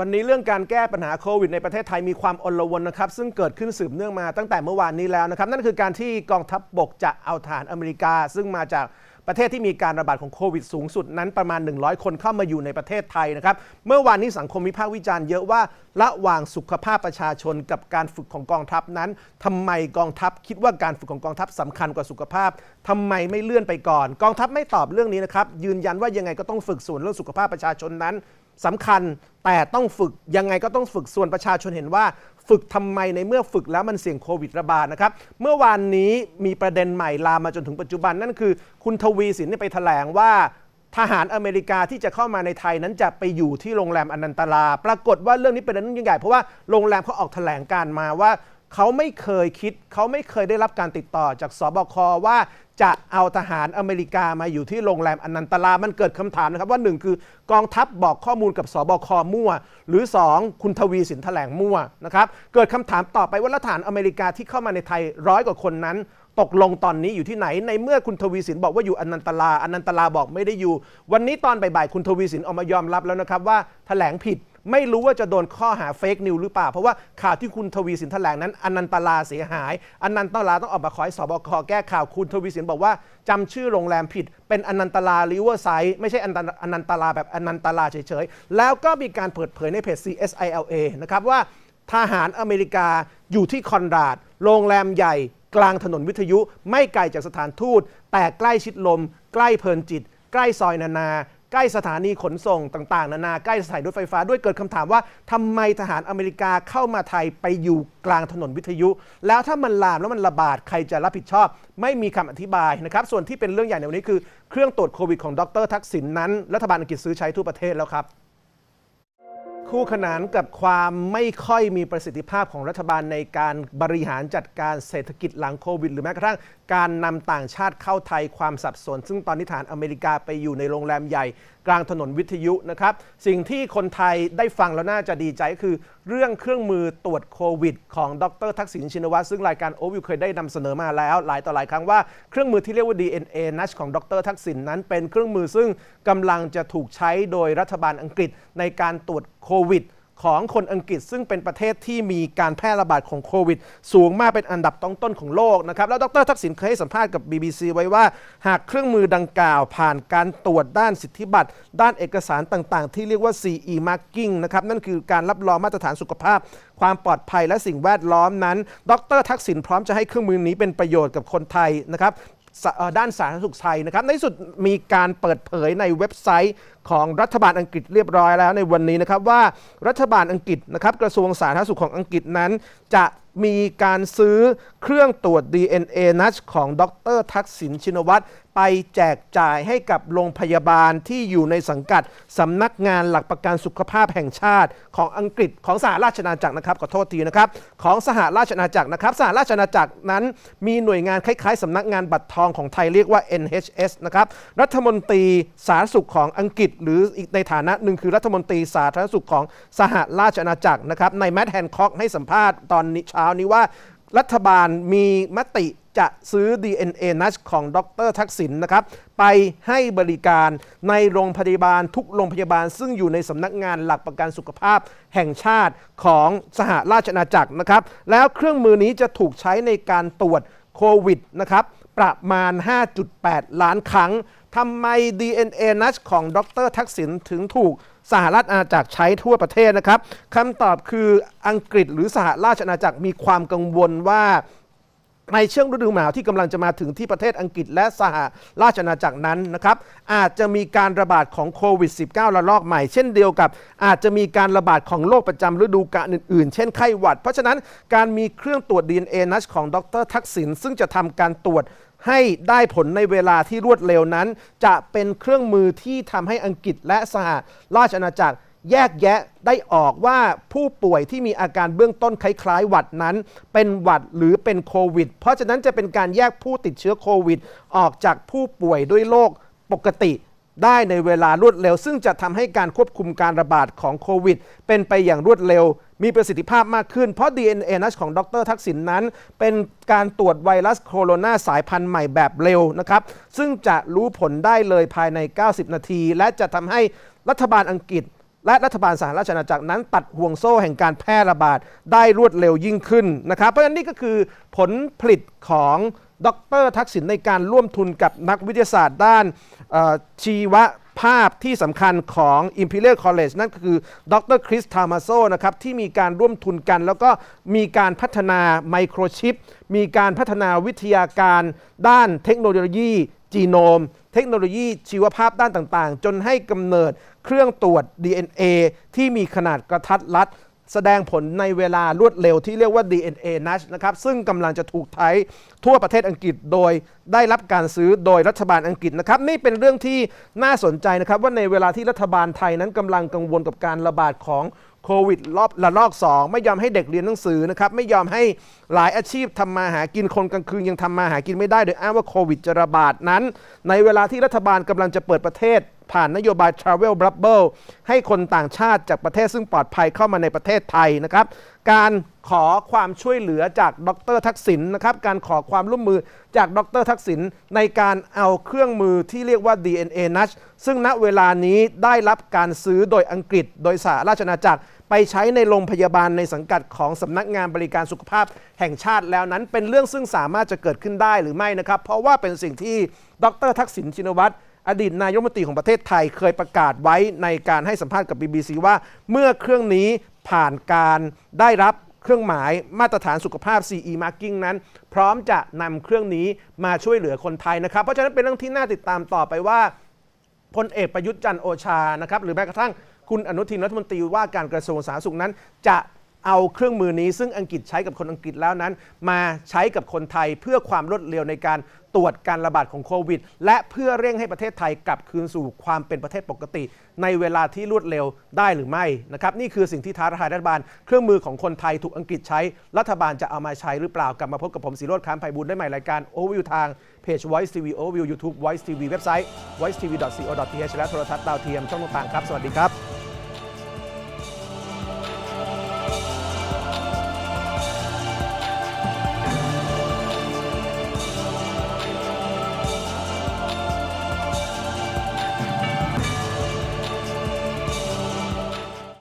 วันนี้เรื่องการแก้ปัญหาโควิดในประเทศไทยมีความอลวนนะครับ ซึ่งเกิดขึ้นสืบเนื่องมาตั้งแต่เมื่อวานนี้แล้วนะครับนั่นคือการที่กองทัพบบกจะเอาฐานอเมริกาซึ่งมาจากประเทศที่มีการระบาดของโควิดสูงสุดนั้นประมาณ 100 คนเข้ามาอยู่ในประเทศไทยนะครับเมื่อวานนี้สังคมวิพากษ์วิจารณ์เยอะว่าระหว่างสุขภาพประชาชน กับการฝึกของกองทัพนั้นทำไมกองทัพคิดว่าการฝึกของกองทัพสำคัญกว่าสุขภาพทำไมไม่เลื่อนไปก่อน กองทัพไม่ตอบเรื่องนี้นะครับ ยืนยันว่ายังไงก็ต้องฝึกส่วนเรื่องสุขภาพประชาชนนั้นสำคัญแต่ต้องฝึก ยังไงก็ต้องฝึกส่วนประชาชนเห็นว่าฝึกทำไมในเมื่อฝึกแล้วมันเสี่ยงโควิดระบาดนะครับ เมื่อวานนี้มีประเด็นใหม่ลามมาจนถึงปัจจุบันนั่นคือคุณทวีสินไปแถลงว่า ทหารอเมริกาที่จะเข้ามาในไทยนั้นจะไปอยู่ที่โรงแรมอนันตลาปรากฏว่าเรื่องนี้เป็นเรื่องยิ่งใหญ่ เพราะว่าโรงแรมเขาออกแถลงการมาว่าเขาไม่เคยคิด เขาไม่เคยได้รับการติดต่อจากสบคว่าจะเอาทหารอเมริกามาอยู่ที่โรงแรมอนันตลามันเกิดคำถามนะครับว่า 1 คือ กองทัพบอกข้อมูลกับสบคมั่ว หรือ 2 คุณทวีสินแถลงมั่วนะครับเกิดคำถามต่อไปว่าทหารอเมริกาที่เข้ามาในไทยร้อยกว่าคนนั้น ตกลงตอนนี้อยู่ที่ไหน ในเมื่อคุณทวีสินบอกว่าอยู่อนันตลาอนันตลาบอกไม่ได้อยู่ วันนี้ตอนบ่ายๆคุณทวีสินออกมายอมรับแล้วนะครับว่าแถลงผิดไม่รู้ว่าจะโดนข้อหาเฟกนิวหรือเปล่า เพราะว่าข่าวที่คุณทวีสินแถลงนั้นอนันตลาเสียหายอนันตลาต้องออกมาขอให้สบคแก้ข่าวคุณทวีสิน บอกว่า จำชื่อโรงแรมผิด เป็นอนันตลาลิเวอร์ไซด์ไม่ใช่อนันตลาแบบอนันตลาเฉยๆ แล้วก็มีการเปิดเผยในเพจ CSILA นะครับว่าทหารอเมริกาอยู่ที่คอนราดโรงแรมใหญ่ กลางถนนวิทยุ ไม่ไกลจากสถานทูต แต่ใกล้ชิดลม ใกล้เพลินจิต ใกล้ซอยนานาใกล้สถานีขนส่งต่าง ๆนานา ใกล้สายรถไฟฟ้า ด้วยเกิดคำถามว่า ทำไมทหารอเมริกาเข้ามาไทยไปอยู่กลางถนนวิทยุ แล้วถ้ามันลามแล้วมันระบาดใครจะรับผิดชอบ ไม่มีคำอธิบายนะครับ ส่วนที่เป็นเรื่องใหญ่ในวันนี้คือเครื่องตรวจโควิด ของดรทักษิณนนั้นรัฐบาลอังกฤษซื้อใช้ทั่วประเทศแล้วครับคู่ขนานกับความไม่ค่อยมีประสิทธิภาพของรัฐบาลในการบริหารจัดการเศรษฐกิจหลังโควิด หรือแม้กระทั่งการนำต่างชาติเข้าไทยความสับสน ซึ่งตอนนี้ฐานอเมริกาไปอยู่ในโรงแรมใหญ่กลางถนนวิทยุนะครับ สิ่งที่คนไทยได้ฟังแล้วน่าจะดีใจคือ เรื่องเครื่องมือตรวจโควิดของดรทักษิณชินวัตรซึ่งรายการโอวิวเคยได้นำเสนอมาแล้ว หลายต่อหลายครั้งว่าเครื่องมือที่เรียกว่า DNA n a s h ของดรทักษิณนนั้นเป็นเครื่องมือซึ่งกำลังจะถูกใช้โดยรัฐบาลอังกฤษในการตรวจโควิดของคนอังกฤษซึ่งเป็นประเทศที่มีการแพร่ระบาดของโควิด สูงมากเป็นอันดับต้นต้นของโลกนะครับ แล้วดรทักษิณเคยให้สัมภาษณ์กับ BBC ไว้ว่าหากเครื่องมือดังกล่าวผ่านการตรวจด้านสิทธิบัตร ด้านเอกสารต่างๆที่เรียกว่า CE marking นะครับนั่นคือการรับรองมาตรฐานสุขภาพ ความปลอดภัยและสิ่งแวดล้อมนั้น ดรทักษิณพร้อมจะให้เครื่องมือนี้เป็นประโยชน์กับคนไทยนะครับด้านสาธารณสุขไทยนะครับ ในสุดมีการเปิดเผยในเว็บไซต์ของรัฐบาลอังกฤษเรียบร้อยแล้วในวันนี้นะครับ ว่ารัฐบาลอังกฤษนะครับกระทรวงสาธารณสุขของอังกฤษนั้น จะมีการซื้อเครื่องตรวจ DNA นัชของดรทักษิณชินวัตรไปแจกจ่ายให้กับโรงพยาบาลที่อยู่ในสังกัด สำนักงานหลักประกันสุขภาพแห่งชาติของอังกฤษของสหราชอาณาจักรนะครับขอโทษทีนะครับของสหราชอาณาจักรนะครับ สหราชอาณาจักรนั้นมีหน่วยงานคล้ายๆสำนักงานบัตรทองของไทยเรียกว่า NHS นะครับรัฐมนตรีสาธารณสุขของอังกฤษ หรืออีกในฐานะหนึ่งคือรัฐมนตรี สาธารณสุขของสหราชอาณาจักรนะครับ ในแมทแฮนคอก ให้สัมภาษณ์ตอนเช้านี้ว่ารัฐบาลมีมติจะซื้อ DNA นัชของดรทักษิณนนะครับไปให้บริการในโรงพยาบาลทุกโรงพยาบาลซึ่งอยู่ในสำนักงานหลักประกันสุขภาพแห่งชาติของสหราชอาณาจักรนะครับแล้วเครื่องมือนี้จะถูกใช้ในการตรวจโควิดนะครับประมาณ 5.8 ล้านครั้งทำไม DNA นัชของดรทักษิณถึงถูกสหรัฐอาณาจักรใช้ทั่วประเทศนะครับคำตอบคืออังกฤษหรือสหราชอาณาจักรมีความกังวลว่าในเชิงฤดูหนาวที่กำลังจะมาถึงที่ประเทศอังกฤษและสหราชอาณาจักรนั้นนะครับอาจจะมีการระบาดของโควิด -19 ระลอกใหม่ เช่นเดียวกับ อาจจะมีการระบาดของโรคประจำฤดูกาลอื่นๆเช่นไข้หวัด เพราะฉะนั้นการมีเครื่องตรวจ DNA นัชของดรทักษิณซึ่งจะทำการตรวจให้ได้ผลในเวลาที่รวดเร็วนั้น จะเป็นเครื่องมือที่ทำให้อังกฤษและสหราชอาณาจักรแยกแยะได้ออกว่าผู้ป่วยที่มีอาการเบื้องต้นคล้ายๆหวัดนั้น เป็นหวัดหรือเป็นโควิดเพราะฉะนั้นจะเป็นการแยกผู้ติดเชื้อโควิดออกจากผู้ป่วยด้วยโรคปกติได้ในเวลารวดเร็วซึ่งจะทำให้การควบคุมการระบาดของโควิด เป็นไปอย่างรวดเร็ว มีประสิทธิภาพมากขึ้น เพราะ DNA นัชของดรทักษิณนนั้น เป็นการตรวจไวรัสโคโรนาสายพันธุ์ใหม่แบบเร็วนะครับ ซึ่งจะรู้ผลได้เลยภายใน 90 นาที และจะทำให้รัฐบาลอังกฤษ และรัฐบาลสหราชอาณาจักรนั้น ตัดห่วงโซ่แห่งการแพร่ระบาดได้รวดเร็วยิ่งขึ้นนะครับเพราะฉะนั้นนี่ก็คือ ผลผลิตของดรทักษิณในการร่วมทุนกับนักวิทยาศาสตร์ด้านชีวภาพที่สำคัญของ Imperial College นั่นคือดรคริสทามาโซนะครับที่มีการร่วมทุนกัน แล้วก็มีการพัฒนาไมโครชิปมีการพัฒนาวิทยาการด้านเทคโนโลยี จีโนม เทคโนโลยีชีวภาพด้านต่างๆ จนให้กำเนิดเครื่องตรวจ DNA ที่มีขนาดกระทัดรัดแสดงผลในเวลารวดเร็วที่เรียกว่า DNA Nudge นะครับซึ่งกำลังจะถูกใช้ทั่วประเทศอังกฤษ โดยได้รับการซื้อโดยรัฐบาลอังกฤษนะครับนี่เป็นเรื่องที่น่าสนใจนะครับว่าในเวลาที่รัฐบาลไทยนั้นกำลังกังวลกับการระบาดของโควิดรอบละลอก 2 ไม่ยอมให้เด็กเรียนหนังสือนะครับไม่ยอมให้หลายอาชีพทำมาหากินคนกลางคืนยังทำมาหากินไม่ได้โดยอ้างว่าโควิดจะระบาดนั้น ในเวลาที่รัฐบาลกำาลังจะเปิดประเทศผ่านนโยบาย Travel Bubble ให้คนต่างชาติจากประเทศซึ่งปลอดภัยเข้ามาในประเทศไทยนะครับ การขอความช่วยเหลือจากดรทักษิณนนะครับการขอความร่วมมือจากดรทักษิณในการเอาเครื่องมือที่เรียกว่า DNA n u s h ซึ่งณเวลานี้ได้รับการซื้อโดยอังกฤษ โดยสหราชอาณาจักรไปใช้ในโรงพยาบาลในสังกัดของสำนักงานบริการสุขภาพแห่งชาติแล้วนั้น เป็นเรื่องซึ่งสามารถจะเกิดขึ้นได้หรือไม่นะครับเพราะว่าเป็นสิ่งที่ดรทักษิณชินวัตรอดีตนายกมนตรีของประเทศไทยเคยประกาศไว้ในการให้สัมภาษณ์กับ BBC ว่าเมื่อเครื่องนี้ผ่านการได้รับเครื่องหมายมาตรฐานสุขภาพ CE marking นั้น พร้อมจะนำเครื่องนี้มาช่วยเหลือคนไทยนะครับ เพราะฉะนั้นเป็นเรื่องที่น่าติดตามต่อไปว่าพลเอกประยุทธ์จันโอชานะครับหรือแม้กระทั่งคุณอนุทินรัฐมนตรีว่าการกระทรวงสาธารณสุขนั้นจะเอาเครื่องมือนี้ซึ่งอังกฤษใช้กับคนอังกฤษแล้วนั้นมาใช้กับคนไทยเพื่อความรวดเร็วในการตรวจการระบาดของโควิดและเพื่อเร่งให้ประเทศไทยกลับคืนสู่ความเป็นประเทศปกติ ในเวลาที่รวดเร็วได้หรือไม่นะครับนี่คือสิ่งที่ท้าทายรัฐบาลเครื่องมือของคนไทยถูกอังกฤษใช้รัฐบาลจะเอามาใช้หรือเปล่ากลับมาพบกับผมสีรดค้ามไพบุญได้ใหม่รายการโอวิวทางเพจ Voice TV Overview YouTube Voice TV เว็บไซต์ voicetv.co.th และโทรทัศน์ดาวเทียมช่องต่างๆครับสวัสดีครับ